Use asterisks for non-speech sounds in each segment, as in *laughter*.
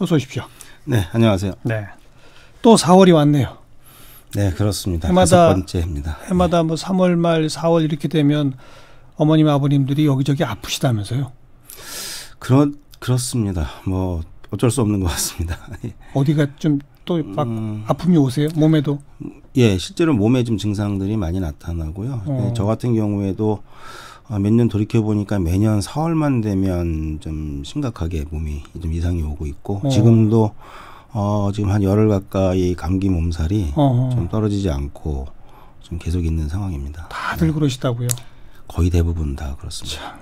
어서 오십시오. 네, 안녕하세요. 네. 또 4월이 왔네요. 네, 그렇습니다. 해마다, 번째입니다. 해마다 네. 뭐 3월 말, 4월 이렇게 되면 어머님, 아버님들이 여기저기 아프시다면서요? 그런 그렇습니다. 뭐 어쩔 수 없는 것 같습니다. *laughs* 어디가 좀 또막 음, 아픔이 오세요? 몸에도? 음, 예, 실제로 몸에 좀 증상들이 많이 나타나고요. 어. 네, 저 같은 경우에도 아, 몇년 돌이켜 보니까 매년 4월만 되면 좀 심각하게 몸이 좀 이상이 오고 있고 어. 지금도 어 지금 한 열흘 가까이 감기 몸살이 어허. 좀 떨어지지 않고 좀 계속 있는 상황입니다. 다들 네. 그러시다고요? 거의 대부분 다 그렇습니다. 참.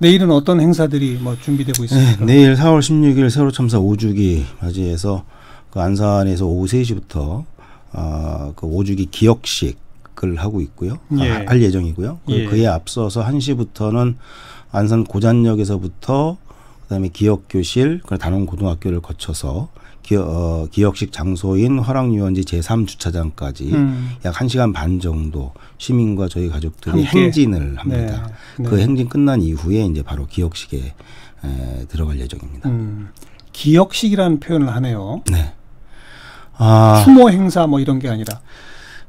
내일은 어떤 행사들이 뭐 준비되고 네, 있습니까? 네, 내일 4월 16일 세로 참사 5주기 맞이해서 그 안산에서 오후 3시부터 아그 어, 5주기 기억식 계약을 하고 있고요. 예. 아, 할 예정이고요. 예. 그에 앞서서 1시부터는 안산 고잔역에서부터 그다음에 기역 교실, 그 단원 고등학교를 거쳐서 기어, 어, 기역식 장소인 화랑유원지 제3주차장까지 음. 약 1시간 반 정도 시민과 저희 가족들이 함께. 행진을 네. 합니다. 네. 네. 그 행진 끝난 이후에 이제 바로 기억식에 에, 들어갈 예정입니다. 음. 기억식이라는 표현을 하네요. 네. 아, 추모 행사 뭐 이런 게 아니라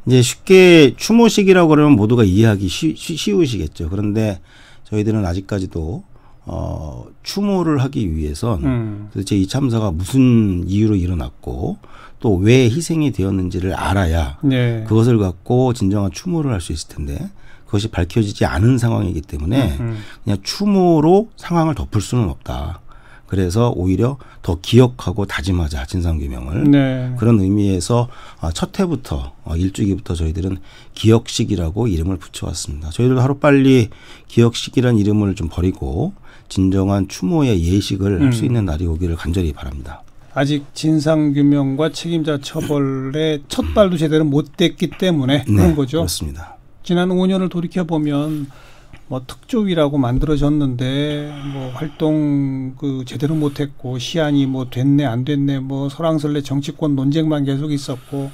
이제 쉽게 추모식이라고 그러면 모두가 이해하기 쉬, 쉬우시겠죠. 그런데 저희들은 아직까지도 어, 추모를 하기 위해선 음. 도대체 이 참사가 무슨 이유로 일어났고 또 왜 희생이 되었는지를 알아야 네. 그것을 갖고 진정한 추모를 할 수 있을 텐데 그것이 밝혀지지 않은 상황이기 때문에 음. 음. 그냥 추모로 상황을 덮을 수는 없다. 그래서 오히려 더 기억하고 다짐하자 진상규명을 네. 그런 의미에서 어, 첫 해부터 어, 일주기부터 저희들은 기억식이라고 이름을 붙여왔습니다. 저희들 하루 빨리 기억식이란 이름을 좀 버리고 진정한 추모의 예식을 음. 할수 있는 날이 오기를 간절히 바랍니다. 아직 진상규명과 책임자 처벌의 첫 발도 제대로 못 뗐기 때문에 네, 그런 거죠. 그렇습니다. 지난 5년을 돌이켜 보면 뭐 특조위라고 만들어졌는데 뭐 활동 그 제대로 못했고 시안이 뭐 됐네 안 됐네 뭐 설왕설래 정치권 논쟁만 계속 있었고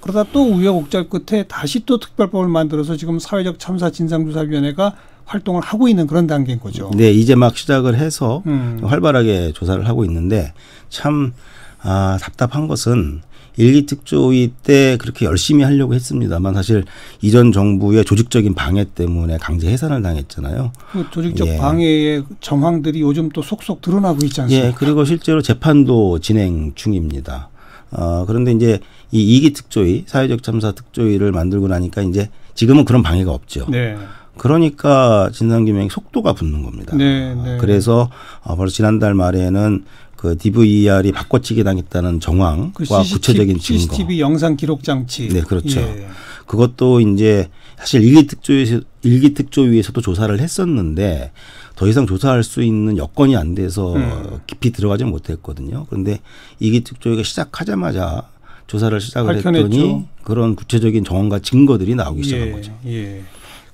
그러다 또 우여곡절 끝에 다시 또 특별법을 만들어서 지금 사회적 참사 진상조사위원회가 활동을 하고 있는 그런 단계인 거죠. 네, 이제 막 시작을 해서 음. 활발하게 조사를 하고 있는데 참 아, 답답한 것은 일기 특조위 때 그렇게 열심히 하려고 했습니다만 사실 이전 정부의 조직적인 방해 때문에 강제 해산을 당했잖아요. 그 조직적 예. 방해의 정황들이 요즘 또 속속 드러나고 있지 않습니까? 예, 그리고 실제로 재판도 진행 중입니다. 어, 그런데 이제 이이기 특조위, 사회적 참사 특조위를 만들고 나니까 이제 지금은 그런 방해가 없죠. 네. 그러니까 진상규명의 속도가 붙는 겁니다. 네, 네. 아, 그래서 어, 바로 지난달 말에는 그 DVR이 바꿔치기 당했다는 정황과 그 CCTV, 구체적인 증거. CCTV 영상 기록 장치. 네, 그렇죠. 예. 그것도 이제 사실 일기 특조위에서 일기 특조위에서도 조사를 했었는데 더 이상 조사할 수 있는 여건이 안 돼서 음. 깊이 들어가지 못했거든요. 그런데 일기 특조위가 시작하자마자 조사를 시작을 밝혀냈죠. 했더니 그런 구체적인 정황과 증거들이 나오기 예, 시작한 예. 거죠. 예.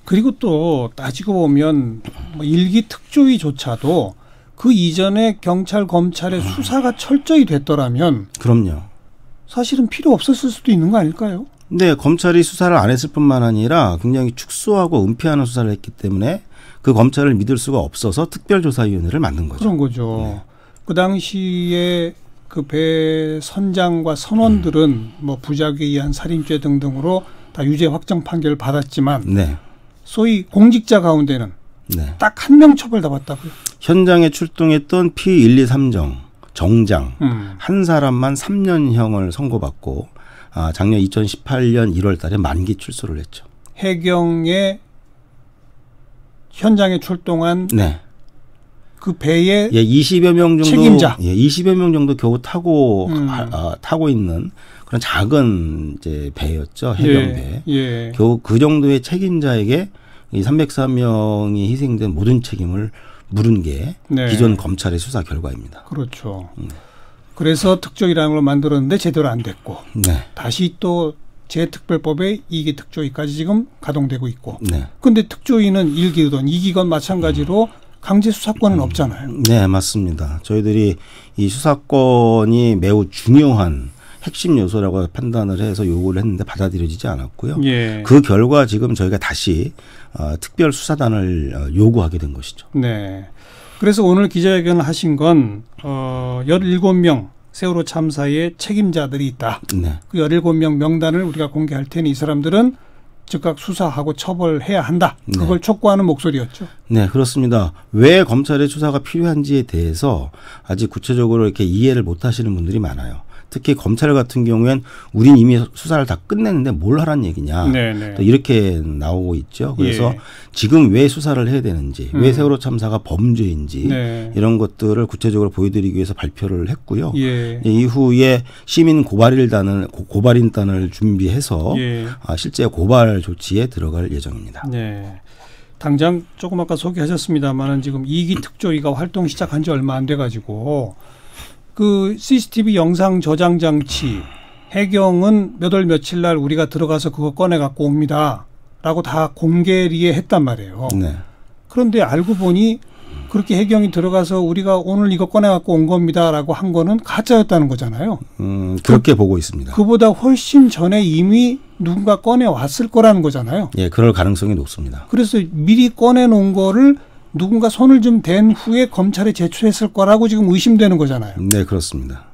그리고 또 따지고 보면 뭐 일기 특조위조차도 그 이전에 경찰 검찰의 수사가 철저히 됐더라면 그럼요. 사실은 필요 없었을 수도 있는 거 아닐까요? 근 네, 검찰이 수사를 안 했을 뿐만 아니라 굉장히 축소하고 은폐하는 수사를 했기 때문에 그 검찰을 믿을 수가 없어서 특별조사위원회를 만든 거죠. 그런 거죠. 네. 그 당시에 그 배 선장과 선원들은 음. 뭐 부작에 의한 살인죄 등등으로 다 유죄 확정 판결을 받았지만 네. 소위 공직자 가운데는 네. 딱한 명 처벌 받았다고요. 현장에 출동했던 P123정 정장 음. 한 사람만 3년형을 선고받고 아, 작년 2018년 1월달에 만기 출소를 했죠. 해경의 현장에 출동한 네. 그 배에 예, 20여 명 정도 책임자. 예, 20여 명 정도 겨우 타고 음. 하, 아, 타고 있는 그런 작은 이제 배였죠. 해경배. 예, 예. 겨우 그 정도의 책임자에게 이 304명이 희생된 모든 책임을 물은 게 네. 기존 검찰의 수사 결과입니다. 그렇죠. 네. 그래서 특조위라는 걸 만들었는데 제대로 안 됐고 네. 다시 또 재특별법에 이기 특조위까지 지금 가동되고 있고 네. 근데 특조위는 일기든이기건 마찬가지로 음. 강제 수사권은 음. 없잖아요. 네, 맞습니다. 저희들이 이 수사권이 매우 중요한 핵심 요소라고 판단을 해서 요구를 했는데 받아들여지지 않았고요. 예. 그 결과 지금 저희가 다시 어, 특별 수사단을 어, 요구하게 된 것이죠. 네. 그래서 오늘 기자회견을 하신 건 어, 17명 세월호 참사의 책임자들이 있다. 네. 그 17명 명단을 우리가 공개할 테니 이 사람들은 즉각 수사하고 처벌해야 한다. 네. 그걸 네. 촉구하는 목소리였죠. 네, 그렇습니다. 왜 검찰의 수사가 필요한지에 대해서 아직 구체적으로 이렇게 이해를 못 하시는 분들이 많아요. 특히 검찰 같은 경우엔 우린 이미 수사를 다 끝냈는데 뭘 하란 얘기냐. 네, 네. 또 이렇게 나오고 있죠. 그래서 예. 지금 왜 수사를 해야 되는지, 음. 왜 세월호 참사가 범죄인지 네. 이런 것들을 구체적으로 보여드리기 위해서 발표를 했고요. 예. 이후에 시민 고발일단을 고발인단을 준비해서 예. 아, 실제 고발 조치에 들어갈 예정입니다. 네. 당장 조금 아까 소개하셨습니다만은 지금 이기 특조위가 활동 시작한 지 얼마 안 돼 가지고 그 CCTV 영상 저장 장치 해경은 몇 월 며칠 날 우리가 들어가서 그거 꺼내 갖고 옵니다. 라고 다 공개리에 했단 말이에요. 네. 그런데 알고 보니 그렇게 해경이 들어가서 우리가 오늘 이거 꺼내 갖고 온 겁니다라고 한 거는 가짜였다는 거잖아요. 음, 그렇게 그, 보고 있습니다. 그보다 훨씬 전에 이미 누군가 꺼내 왔을 거라는 거잖아요. 예, 그럴 가능성이 높습니다. 그래서 미리 꺼내 놓은 거를 누군가 손을 좀 댄 후에 검찰에 제출했을 거라고 지금 의심되는 거잖아요. 네, 그렇습니다.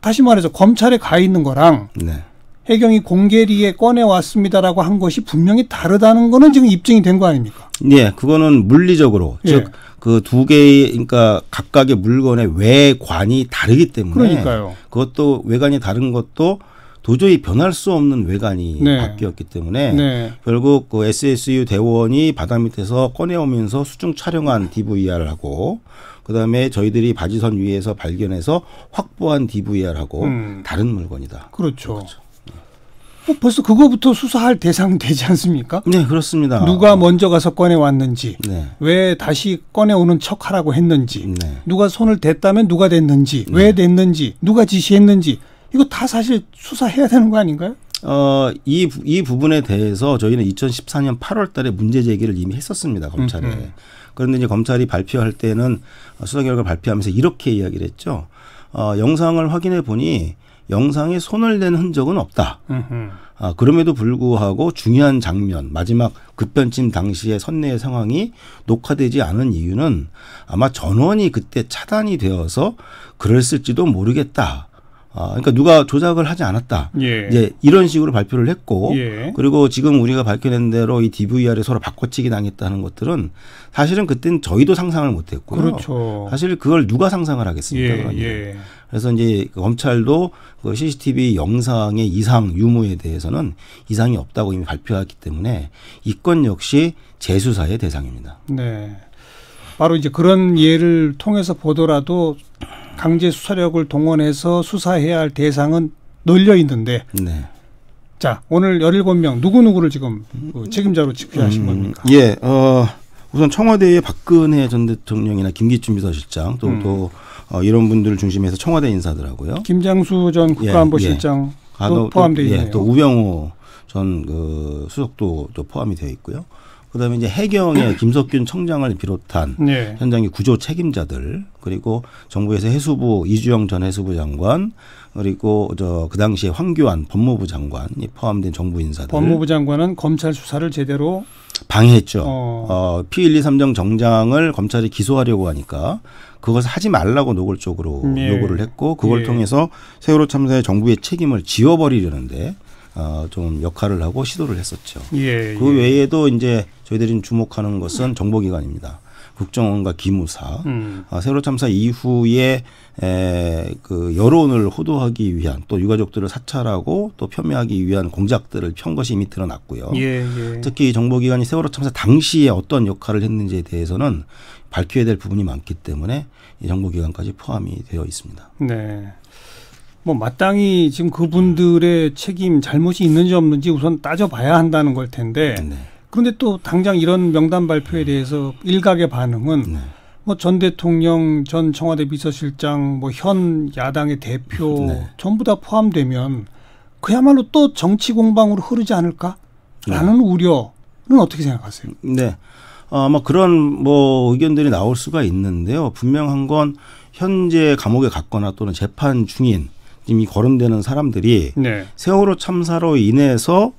다시 말해서 검찰에 가 있는 거랑 네. 해경이 공개리에 꺼내왔습니다라고 한 것이 분명히 다르다는 거는 지금 입증이 된 거 아닙니까? 예, 그거는 물리적으로. 예. 즉, 그 두 개의, 그러니까 각각의 물건의 외관이 다르기 때문에. 그러니까요. 그것도, 외관이 다른 것도 도저히 변할 수 없는 외관이 네. 바뀌었기 때문에 네. 결국 그 SSU 대원이 바다 밑에서 꺼내오면서 수중 촬영한 DVR하고 그다음에 저희들이 바지선 위에서 발견해서 확보한 DVR하고 음. 다른 물건이다. 그렇죠. 그렇죠. 뭐 벌써 그거부터 수사할 대상 *laughs* 되지 않습니까? 네, 그렇습니다. 누가 먼저 가서 꺼내 왔는지, 네. 왜 다시 꺼내 오는 척 하라고 했는지, 네. 누가 손을 댔다면 누가 댔는지, 네. 왜 댔는지, 누가 지시했는지 이거 다 사실 수사해야 되는 거 아닌가요? 어, 이, 이 부분에 대해서 저희는 2014년 8월 달에 문제 제기를 이미 했었습니다, 검찰에. 음흠. 음. 그런데 이제 검찰이 발표할 때는 수사 결과 를 발표하면서 이렇게 이야기를 했죠. 어, 영상을 확인해 보니 영상에 손을 댄 흔적은 없다. 아, 그럼에도 불구하고 중요한 장면, 마지막 급변침 당시의 선내의 상황이 녹화되지 않은 이유는 아마 전원이 그때 차단이 되어서 그랬을지도 모르겠다. 아, 그러니까 누가 조작을 하지 않았다. 예. 이제 이런 식으로 발표를 했고 예. 그리고 지금 우리가 밝혀낸 대로 이 DVR에 서로 바꿔치기 당했다는 것들은 사실은 그땐 저희도 상상을 못 했고요. 그렇죠. 사실 그걸 누가 상상을 하겠습니까? 예. 그러면. 예. 그래서 이제 그 검찰도 그 CCTV 영상의 이상 유무에 대해서는 이상이 없다고 이미 발표했기 때문에 이 건 역시 재수사의 대상입니다. 네. 바로 이제 그런 예를 통해서 보더라도 강제 수사력을 동원해서 수사해야 할 대상은 널려 있는데 네. 자 오늘 1 7명 누구누구를 지금 그 책임자로 지휘하신 음, 겁니까? 예. 어, 우선 청와대의 박근혜 전 대통령이나 김기춘 비서실장 또, 음. 또 어, 이런 분들을 중심해서 청와대 인사더라고요. 김장수 전 국가안보실장 예, 예. 아, 포함되어 예, 있네요. 예, 또 우병호 전그 수석도 또 포함이 되어 있고요. 그다음에 이제 해경의 *clears throat* 김석균 청장을 비롯한 네. 현장의 구조 책임자들 그리고 정부에서 해수부 이주영 전 해수부 장관 그리고 저그 당시에 황교안 법무부 장관이 포함된 정부 인사들 법무부 장관은 검찰 수사를 제대로 방해했죠. 어. 어, P123정 정장을 검찰이 기소하려고 하니까 그것을 하지 말라고 노골적으로 예. 요구를 했고 그걸 예. 통해서 세월호 참사의 정부의 책임을 지워버리려는데 어좀 역할을 하고 시도를 했었죠. 예, 예. 그 예. 외에도 이제 저희들이 주목하는 것은 정보기관입니다. 국정원과 기무사 음. 아, 세월호 참사 이후에 에, 그 여론을 호도하기 위한 또 유가족들을 사찰하고 또 폄훼하기 위한 공작들을 편 것이 이미 드러났고요. 예, 예. 특히 정보기관이 세월호 참사 당시에 어떤 역할을 했는지에 대해서는 밝혀야 될 부분이 많기 때문에 이 정보기관까지 포함이 되어 있습니다. 네. 뭐 마땅히 지금 그분들의 책임 잘못이 있는지 없는지 우선 따져봐야 한다는 걸 텐데 네. 그런데 또 당장 이런 명단 발표에 대해서 일각의 반응은 네. 뭐전 대통령, 전 청와대 비서실장, 뭐 현 야당의 대표 네. 전부 다 포함되면 그야말로 또 정치 공방으로 흐르지 않을까라는 네. 우려는 어떻게 생각하세요? 네. 어, 아마 그런 뭐 의견들이 나올 수가 있는데요. 분명한 건 현재 감옥에 갔거나 또는 재판 중인 이미 거론되는 사람들이 네. 세월호 참사로 인해서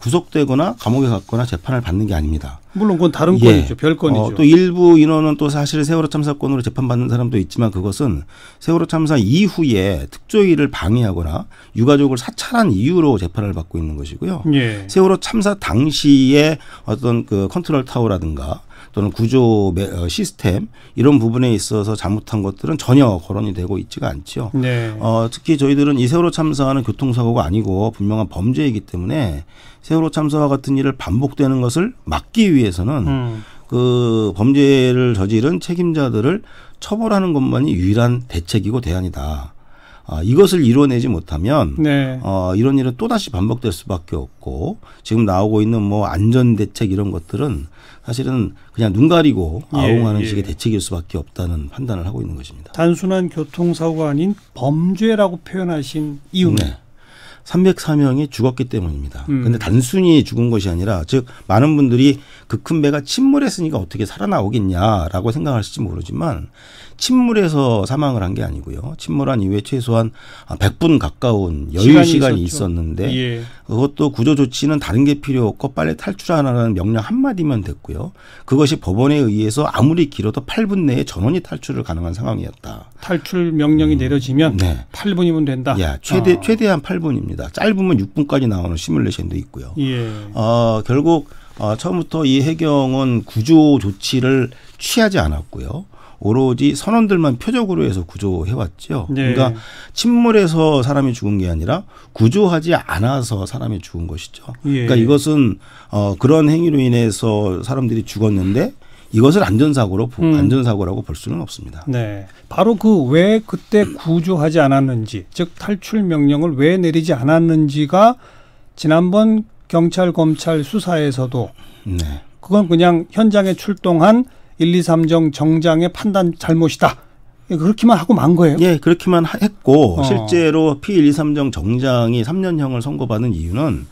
구속되거나 감옥에 갔거나 재판을 받는 게 아닙니다. 물론 그건 다른 예. 건이죠. 별 어, 건이죠. 어, 또 일부 인원은 또 사실 세월호 참사건으로 재판받는 사람도 있지만 그것은 세월호 참사 이후에 특조위를 방해하거나 유가족을 사찰한 이유로 재판을 받고 있는 것이고요. 예. 세월호 참사 당시에 어떤 그 컨트롤 타워라든가 또는 구조 어, 시스템 이런 부분에 있어서 잘못한 것들은 전혀 거론이 되고 있지가 않죠. 네. 어, 특히 저희들은 이세월호 참사는 교통사고가 아니고 분명한 범죄이기 때문에 세월호 참사와 같은 일을 반복되는 것을 막기 위해서는 음. 그 범죄를 저지른 책임자들을 처벌하는 것만이 유일한 대책이고 대안이다. 아, 이것을 이뤄내지 못하면 네. 어, 이런 일은 또다시 반복될 수밖에 없고 지금 나오고 있는 뭐 안전 대책 이런 것들은 사실은 그냥 눈 가리고 아웅하는 예, 예. 식의 대책일 수밖에 없다는 판단을 하고 있는 것입니다. 단순한 교통사고가 아닌 범죄라고 표현하신 이유는 네. 304명이 죽었기 때문입니다. 음. 근데 단순히 죽은 것이 아니라 즉 많은 분들이 그 큰 배가 침몰했으니까 어떻게 살아나오겠냐라고 생각하실지 모르지만 침몰해서 사망을 한 게 아니고요. 침몰한 이후에 최소한 100분 가까운 여유 시간이, 시간이 있었는데 예. 그것도 구조 조치는 다른 게 필요 없고 빨리 탈출하라는 명령 한마디면 됐고요. 그것이 법원에 의해서 아무리 길어도 8분 내에 전원이 탈출을 가능한 상황이었다. 탈출 명령이 음. 내려지면 네. 8분이면 된다. 예, 최대 아. 최대한 8분입니다. 있습니다. 짧으면 6분까지 나오는 시뮬레이션도 있고요. 예. 어, 결국 어, 처음부터 이 해경은 구조 조치를 취하지 않았고요. 오로지 선원들만 표적으로 해서 구조해왔죠. 네. 그러니까 침몰해서 사람이 죽은 게 아니라 구조하지 않아서 사람이 죽은 것이죠. 예. 그러니까 이것은 어, 그런 행위로 인해서 사람들이 죽었는데 이것을 안전사고로 음. 안전사고라고 볼 수는 없습니다. 네, 바로 그 왜 그때 구조하지 않았는지, 즉 탈출 명령을 왜 내리지 않았는지가 지난번 경찰 검찰 수사에서도 네. 그건 그냥 현장에 출동한 1, 2, 3정 정장의 판단 잘못이다. 예, 그렇게만 하고 만 거예요. 예, 그렇게만 했고 어. 실제로 P123정 정장이 3년형을 선고받은 이유는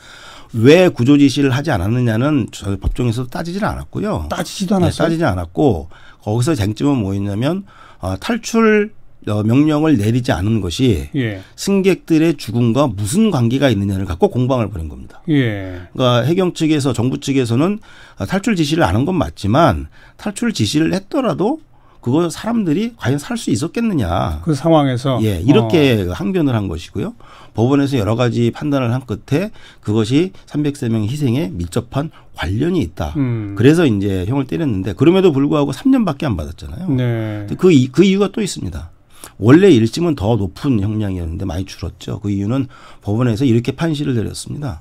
왜 구조 지시를 하지 않았느냐는 저희 법정에서도 따지질 않았고요. 따지지도 않았어요. 네, 따지지 않았고 거기서 쟁점은 뭐였냐면 어, 탈출 어, 명령을 내리지 않은 것이 예. 승객들의 죽음과 무슨 관계가 있느냐를 갖고 공방을 벌인 겁니다. 예. 그러니까 해경 측에서 정부 측에서는 어, 탈출 지시를 안 한 건 맞지만 탈출 지시를 했더라도 그거 사람들이 과연 살 수 있었겠느냐. 그 상황에서 예, 이렇게 어. 그 항변을 한 것이고요. 법원에서 여러 가지 판단을 한 끝에 그것이 303명 희생에 밀접한 관련이 있다. 음. 그래서 이제 형을 때렸는데 그럼에도 불구하고 3년밖에 안 받았잖아요. 네. 그, 그 이유가 또 있습니다. 원래 일심은 더 높은 형량이었는데 많이 줄었죠. 그 이유는 법원에서 이렇게 판시를 내렸습니다.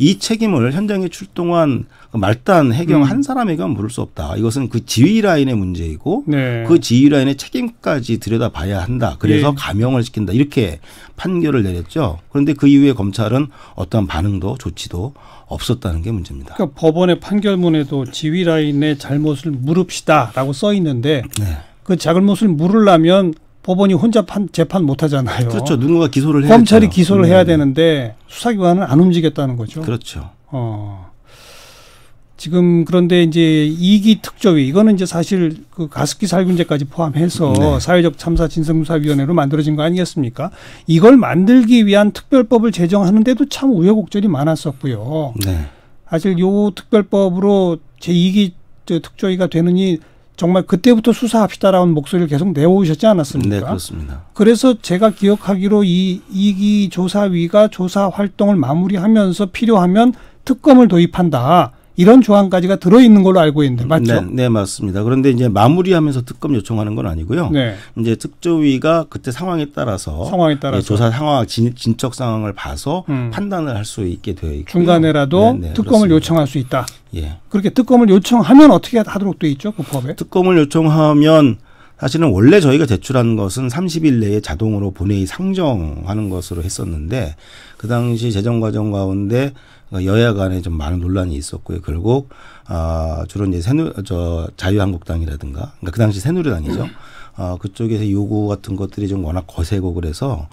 이 책임을 현장에 출동한 그 말단 해경 음. 한 사람에게만 물을 수 없다. 이것은 그 지휘 라인의 문제이고 네. 그 지휘 라인의 책임까지 들여다봐야 한다. 그래서 예. 감형을 시킨다. 이렇게 판결을 내렸죠. 그런데 그 이후에 검찰은 어떠한 반응도 조치도 없었다는 게 문제입니다. 그러니까 법원의 판결문에도 지휘 라인의 잘못을 무릅시다라고 써 있는데 네. 그 잘못을 물으려면 법원이 혼자 판, 재판 못 하잖아요. 그렇죠. 누군가 기소를 해야 검찰이 기소를 음. 해야 네. 되는데 수사기관은 안 움직였다는 거죠. 그렇죠. 어. 지금 그런데 이제 이기 특조위 이거는 이제 사실 그 가습기 살균제까지 포함해서 네. 사회적 참사 진상조사위원회로 만들어진 거 아니겠습니까? 이걸 만들기 위한 특별법을 제정하는데도 참 우여곡절이 많았었고요. 네. 사실 요 특별법으로 제2기 특조위가 되느니 정말 그때부터 수사합시다라는 목소리를 계속 내오셨지 않았습니까? 네, 그렇습니다. 그래서 제가 기억하기로 이 이기 조사위가 조사 활동을 마무리하면서 필요하면 특검을 도입한다. 이런 조항까지가 들어있는 걸로 알고 있는데 맞죠? 네, 네, 맞습니다. 그런데 이제 마무리하면서 특검 요청하는 건 아니고요. 네. 이제 특조위가 그때 상황에 따라서 상황에 따라서 예, 조사 상황 진, 척 상황을 봐서 음. 판단을 할 수 있게 되어 있고 중간에라도 네, 네, 특검을 그렇습니다. 요청할 수 있다. 예. 그렇게 특검을 요청하면 어떻게 하도록 돼 있죠? 그 법에? 특검을 요청하면 사실은 원래 저희가 제출한 것은 30일 내에 자동으로 본회의 상정하는 것으로 했었는데 그 당시 재정 과정 가운데 어, 여야 간에 좀 많은 논란이 있었고요. 결국 아 주로 이제 새누 저 자유한국당이라든가 그러니까 그 당시 새누리당이죠. 아 그쪽에서 요구 같은 것들이 좀 워낙 거세고 그래서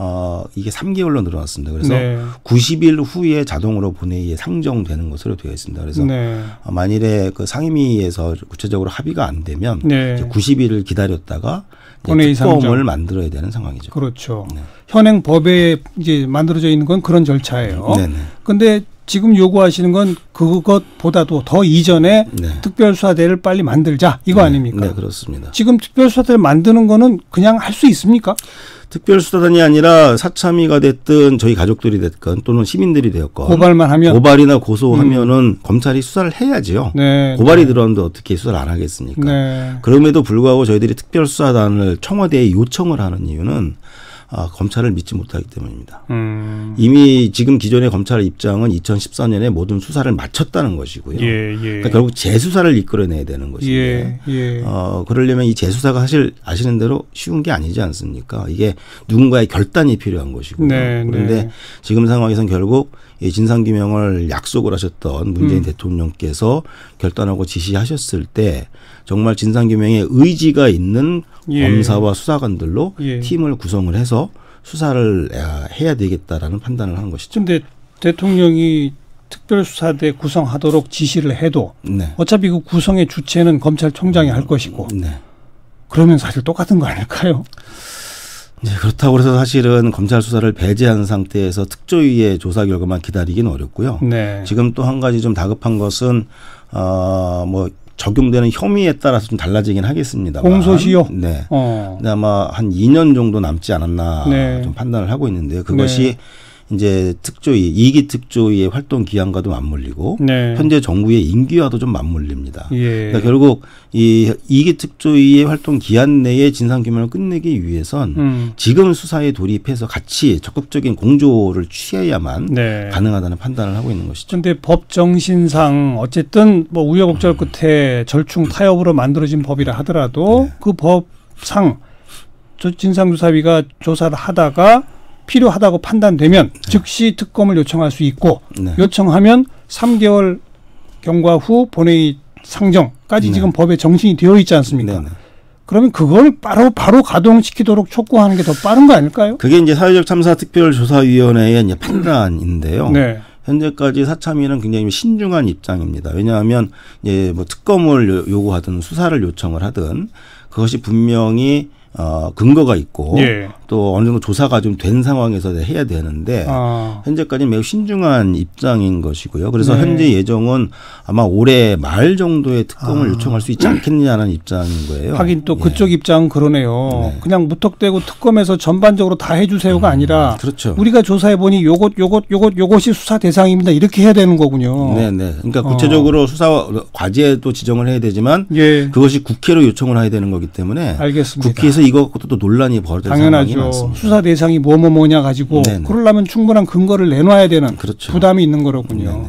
어, 이게 3개월로 늘어났습니다. 그래서 네. 90일 후에 자동으로 본회의에 상정되는 것으로 되어 있습니다. 그래서 네. 어, 만일에 그 상임위에서 구체적으로 합의가 안 되면 네. 90일을 기다렸다가 본회의 예, 특검을 만들어야 되는 상황이죠. 그렇죠. 네. 현행 법에 이제 만들어져 있는 건 그런 절차예요. 그런데 네, 네. 지금 요구하시는 건 그것보다도 더 이전에 네. 특별수사대를 빨리 만들자 이거 네. 아닙니까? 네 그렇습니다. 지금 특별수사대를 만드는 거는 그냥 할 수 있습니까? 특별수사단이 아니라 사참위가 됐든 저희 가족들이 됐건 또는 시민들이 되었건 고발만 하면 고발이나 고소하면은 음. 검찰이 수사를 해야지요. 네, 네. 고발이 네. 들어왔는데 어떻게 수사를 안 하겠습니까? 네. 그럼에도 불구하고 저희들이 특별수사단을 청와대에 요청을 하는 이유는 아, 검찰을 믿지 못하기 때문입니다. 음. 이미 지금 기존의 검찰 입장은 2014년에 모든 수사를 마쳤다는 것이고요. 예, 예. 그러니까 결국 재수사를 이끌어내야 되는 것인데 예, 예, 어, 그러려면 이 재수사가 사실 아시는 대로 쉬운 게 아니지 않습니까? 이게 누군가의 결단이 필요한 것이고요. 네, 네. 그런데 네. 지금 상황에선 결국 이 진상규명을 약속을 하셨던 문재인 음. 대통령께서 결단하고 지시하셨을 때 정말 진상규명에 의지가 있는 예. 검사와 수사관들로 예. 팀을 구성을 해서 수사를 아, 해야 되겠다라는 판단을 한 것이죠. 근데 대통령이 특별수사대 구성하도록 지시를 해도 네. 어차피 그 구성의 주체는 검찰총장이 할 것이고 네. 그러면 사실 똑같은 거 아닐까요? 네, 그렇다고 해서 사실은 검찰 수사를 배제한 상태에서 특조위의 조사 결과만 기다리긴 어렵고요. 네. 지금 또 한 가지 좀 다급한 것은 어 뭐 적용되는 혐의에 따라서 좀 달라지긴 하겠습니다. 공소시효. 네. 어. 근데 아마 한 2년 정도 남지 않았나 네. 좀 판단을 하고 있는데요. 그것이 네. 이제 특조위 이기 특조위의 활동 기한과도 맞물리고 네. 현재 정부의 임기와도 좀 맞물립니다. 예. 그러니까 결국 이 이기 특조위의 활동 기한 내에 진상 규명을 끝내기 위해선 음. 지금 수사에 돌입해서 같이 적극적인 공조를 취해야만 네. 가능하다는 판단을 하고 있는 것이죠. 그런데법 정신상 어쨌든 뭐 우여곡절 음. 끝에 절충 타협으로 만들어진 법이라 하더라도 네. 그 법상 진상조사위가 조사를 하다가 필요하다고 판단되면 네. 즉시 특검을 요청할 수 있고 네. 요청하면 3개월 경과 후 본회의 상정까지 네. 지금 법에 정신이 되어 있지 않습니까? 그러면 그걸 바로 바로 가동시키도록 촉구하는 게 더 빠른 거 아닐까요? 그게 이제 사회적 참사 특별조사위원회의 이제 판단인데요. 네. 현재까지 사참위는 굉장히 신중한 입장입니다. 왜냐하면 이제 뭐 특검을 요구하든 수사를 요청을 하든 그것이 분명히 어, 근거가 있고 예. 또 어느 정도 조사가 좀 된 상황에서 해야 되는데 아. 현재까지 매우 신중한 입장인 것이고요. 그래서 네. 현재 예정은 아마 올해 말 정도의 특검을 아. 요청할 수 있지 않겠냐는 느 입장인 거예요. 하긴 또 예. 그쪽 입장 그러네요. 네. 그냥 무턱대고 특검에서 전반적으로 다 해주세요가 음, 아니라 그렇죠. 우리가 조사해 보니 요것 요것 요것 요것이 수사 대상입니다 이렇게 해야 되는 거군요. 네네. 네. 그러니까 아. 구체적으로 어. 수사 과제도 지정을 해야 되지만 예. 그것이 국회로 요청을 해야 되는 거기 때문에 알겠습니다. 국회에서 이거 것도 또 논란이 벌어진 당연하죠. 수사 대상이 뭐뭐 뭐냐 가지고 네네. 네. 그러려면 충분한 근거를 내놔야 되는 그렇죠. 부담이 있는 거로군요. 네네. 네.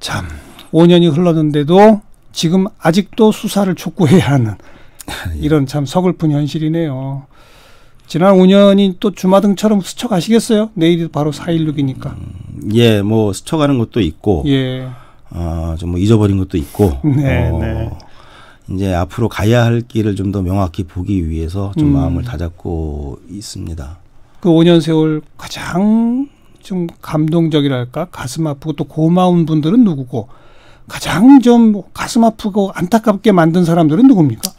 참 5년이 흘렀는데도 지금 아직도 수사를 촉구해야 하는 *laughs* 예. 이런 참 서글픈 현실이네요. 지난 5년이 또 주마등처럼 스쳐 가시겠어요? 내일이 바로 4.16이니까. 음, 예, 뭐 스쳐가는 것도 있고, 예. 어, 아, 좀뭐 잊어버린 것도 있고. *laughs* 네, 어, 네. 이제 앞으로 가야 할 길을 좀 더 명확히 보기 위해서 좀 음. 마음을 다잡고 있습니다. 그 5년 세월 가장 좀 감동적이랄까 가슴 아프고 또 고마운 분들은 누구고 가장 좀 가슴 아프고 안타깝게 만든 사람들은 누굽니까?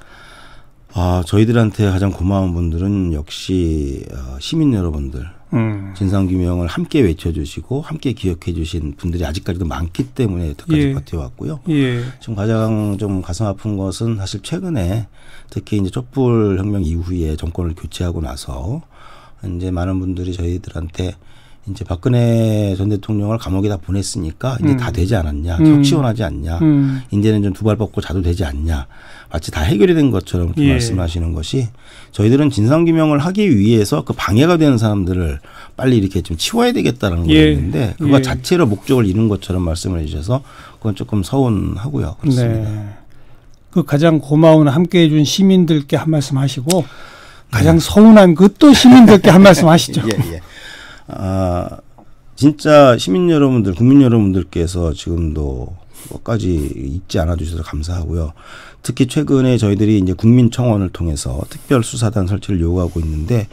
아 저희들한테 가장 고마운 분들은 역시 어, 시민 여러분들 음. 진상규명을 함께 외쳐주시고 함께 기억해주신 분들이 아직까지도 많기 때문에 여태까지 예. 버텨왔고요. 예. 지금 가장 좀 가슴 아픈 것은 사실 최근에 특히 이제 촛불 혁명 이후에 정권을 교체하고 나서 이제 많은 분들이 저희들한테 이제 박근혜 전 대통령을 감옥에다 보냈으니까 이제 음. 다 되지 않았냐, 음. 혁신원하지 않냐, 음. 이제는 좀 두발벗고 자도 되지 않냐, 마치 다 해결이 된 것처럼 예. 말씀하시는 것이 저희들은 진상규명을 하기 위해서 그 방해가 되는 사람들을 빨리 이렇게 좀 치워야 되겠다는 라 예. 거였는데 그거 예. 자체로 목적을 잃은 것처럼 말씀을 해주셔서 그건 조금 서운하고요. 그렇습니다. 네. 그 가장 고마운 함께해 준 시민들께 한 말씀 하시고 네. 가장 서운한 것도 시민들께 한 말씀 *laughs* 하시죠. 예, 예. 아, 진짜 시민 여러분들, 국민 여러분들께서 지금도 끝까지 잊지 않아 주셔서 감사하고요. 특히 최근에 저희들이 이제 국민청원을 통해서 특별 수사단 설치를 요구하고 있는데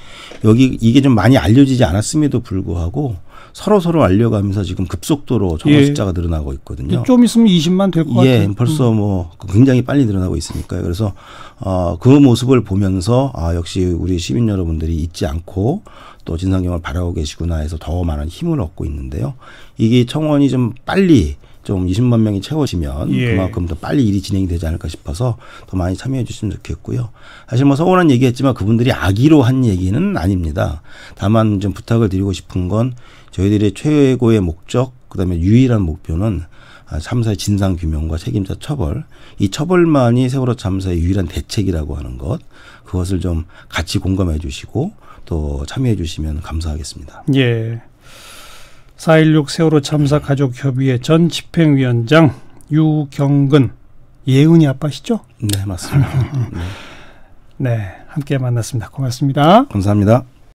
여기 이게 좀 많이 알려지지 않았음에도 불구하고 서로 서로 알려가면서 지금 급속도로 전화 예. 숫자가 늘어나고 있거든요. 좀 있으면 20만 될 것 같아요. 예, 같은. 벌써 음. 뭐 굉장히 빨리 늘어나고 있으니까요. 그래서 어그 모습을 보면서 아 역시 우리 시민 여러분들이 잊지 않고 또진상경명을 바라고 계시구나 해서 더 많은 힘을 얻고 있는데요. 이게 청원이 좀 빨리 좀 20만 명이 채워지면 예. 그만큼 더 빨리 일이 진행이 되지 않을까 싶어서 더 많이 참여해 주시면 좋겠고요. 사실 뭐 서운한 얘기했지만 그분들이 악의로 한 얘기는 아닙니다. 다만 좀 부탁을 드리고 싶은 건 저희들의 최고의 목적 그다음에 유일한 목표는 아, 참사의 진상 규명과 책임자 처벌 이 처벌만이 세월호 참사의 유일한 대책이라고 하는 것 그것을 좀 같이 공감해 주시고 또 참여해 주시면 감사하겠습니다. 예. 4.16 세월호 참사 가족협의회 전 집행위원장 유경근 예은이 아빠시죠? 네, 맞습니다. *laughs* 네. 네, 함께 만났습니다. 고맙습니다. 감사합니다.